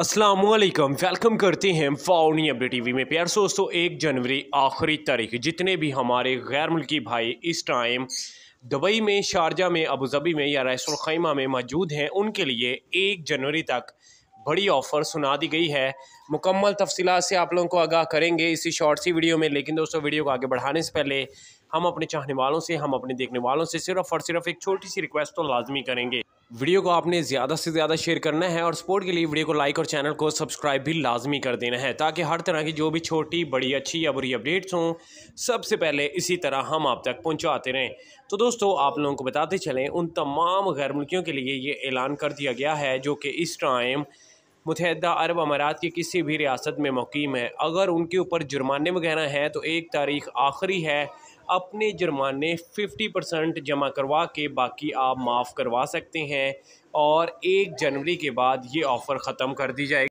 असलकम वेलकम करते हैं फाउनी अपडेट टीवी में प्यार दोस्तों एक जनवरी आखिरी तारीख जितने भी हमारे गैर मुल्की भाई इस टाइम दुबई में शारजा में अबूज़बी में या खैमा में मौजूद हैं उनके लिए एक जनवरी तक बड़ी ऑफ़र सुना दी गई है मुकम्मल तफसीत से आप लोगों को आगाह करेंगे इसी शॉर्ट सी वीडियो में लेकिन दोस्तों वीडियो को आगे बढ़ाने से पहले हम अपने चाहने वालों से हम अपने देखने वालों से सिर्फ और सिर्फ एक छोटी सी रिक्वेस्ट तो लाजमी करेंगे वीडियो को आपने ज़्यादा से ज़्यादा शेयर करना है और सपोर्ट के लिए वीडियो को लाइक और चैनल को सब्सक्राइब भी लाजमी कर देना है ताकि हर तरह की जो भी छोटी बड़ी अच्छी या बुरी अपडेट्स हों सबसे पहले इसी तरह हम आप तक पहुंचाते रहें तो दोस्तों आप लोगों को बताते चलें उन तमाम गैर मुल्कियों के लिए ये ऐलान कर दिया गया है जो कि इस टाइम मुतहदा अरब अमारात की किसी भी रियासत में मुकीम है अगर उनके ऊपर जुर्माने वगैरह हैं तो एक तारीख आखिरी है अपने जुर्माने फिफ्टी परसेंट जमा करवा के बाकी आप माफ़ करवा सकते हैं और एक जनवरी के बाद ये ऑफ़र ख़त्म कर दी जाएगी